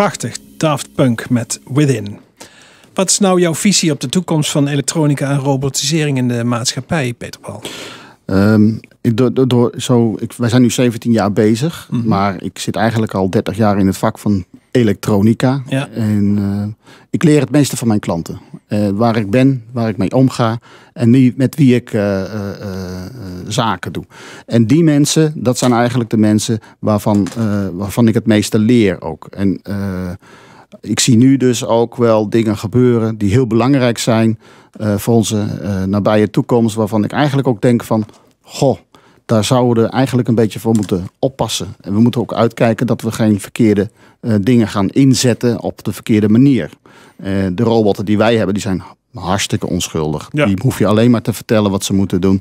prachtig. Daft Punk met Within. Wat is nou jouw visie op de toekomst van elektronica en robotisering in de maatschappij, Peter Paul? Um, ik, door, door, zo, ik, wij zijn nu 17 jaar bezig, mhm. maar ik zit eigenlijk al 30 jaar in het vak van elektronica. En eh, ik leer het meeste van mijn klanten. Eh, waar ik ben, waar ik mee omga en wie, met wie ik eh, zaken doe. En die mensen, dat zijn eigenlijk de mensen waarvan, eh, waarvan ik het meeste leer ook. En eh, ik zie nu dus ook wel dingen gebeuren die heel belangrijk zijn eh, voor onze nabije toekomst. Waarvan ik eigenlijk ook denk van, goh, daar zouden we eigenlijk een beetje voor moeten oppassen. En we moeten ook uitkijken dat we geen verkeerde dingen gaan inzetten op de verkeerde manier. de robotten die wij hebben, die zijn hartstikke onschuldig. Die hoef je alleen maar te vertellen wat ze moeten doen.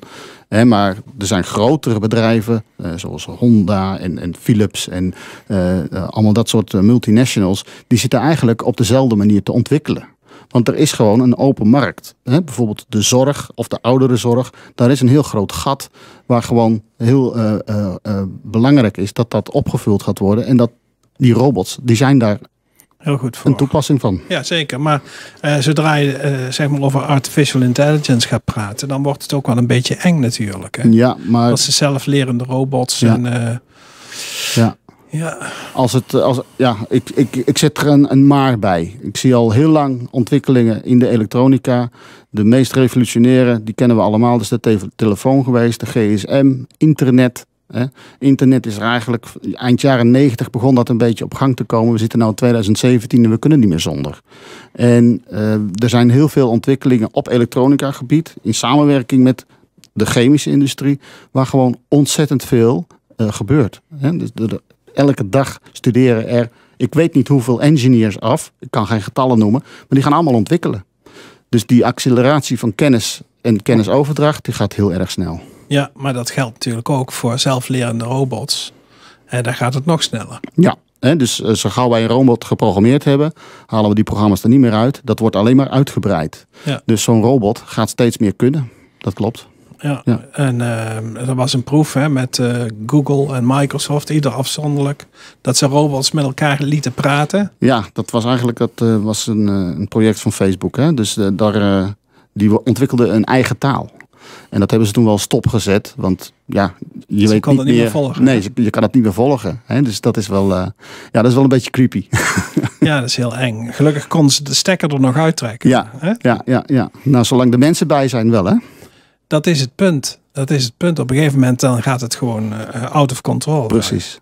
maar er zijn grotere bedrijven, eh, zoals Honda en, en Philips en eh, eh, allemaal dat soort multinationals, die zitten eigenlijk op dezelfde manier te ontwikkelen. Want er is gewoon een open markt. bijvoorbeeld de zorg of de ouderenzorg. Daar is een heel groot gat waar gewoon heel belangrijk is dat dat opgevuld gaat worden. En dat die robots, die zijn daar heel goed voor. Een toepassing van. Ja, zeker. Maar eh, zodra je eh, zeg maar over artificial intelligence gaat praten, dan wordt het ook wel een beetje eng natuurlijk. Hè? Ja, maar... Als ze zelflerende robots en... Eh, ja. Ja. Als het, als, ja, ik, ik, ik zet er een, een maar bij. Ik zie al heel lang ontwikkelingen in de elektronica. De meest revolutionaire, die kennen we allemaal. Dus de te telefoon geweest, de GSM, internet. Internet is er eigenlijk eind jaren 90 begon dat een beetje op gang te komen. We zitten nu in 2017 en we kunnen niet meer zonder. En eh, er zijn heel veel ontwikkelingen op elektronica gebied in samenwerking met de chemische industrie, waar gewoon ontzettend veel eh, gebeurt. Hè? Dus elke dag studeren er, ik weet niet hoeveel engineers af, ik kan geen getallen noemen, maar die gaan allemaal ontwikkelen. Dus die acceleratie van kennis en kennisoverdracht, die gaat heel erg snel. Ja, maar dat geldt natuurlijk ook voor zelflerende robots. En eh, daar gaat het nog sneller. Ja, hè. dus eh, zo gauw wij een robot geprogrammeerd hebben, halen we die programma's er niet meer uit. Dat wordt alleen maar uitgebreid. Ja. Dus zo'n robot gaat steeds meer kunnen. Dat klopt. Ja, ja. en uh, er was een proef hè, met Google en Microsoft, ieder afzonderlijk, dat ze robots met elkaar lieten praten. Ja, dat was eigenlijk dat, was een, een project van Facebook. Hè? Dus daar, die ontwikkelden een eigen taal. En dat hebben ze toen wel stopgezet. Want ja, je dus weet kan niet, meer, niet, meer, volgen. Nee, je, kan het niet meer volgen. Hè? Dus dat is, wel, eh, ja, dat is wel een beetje creepy. ja, dat is heel eng. Gelukkig konden ze de stekker er nog uittrekken. Ja, hè? ja, ja, ja. Nou, zolang de mensen bij zijn wel hè. Dat is het punt dat is het punt. Op een gegeven moment dan gaat het gewoon eh, out of control. Precies.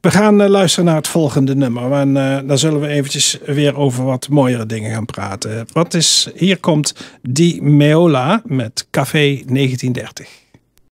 We gaan eh, luisteren naar het volgende nummer. En uh, dan zullen we eventjes weer over wat mooiere dingen gaan praten. Wat is, hier komt Die Meola met Café 1930.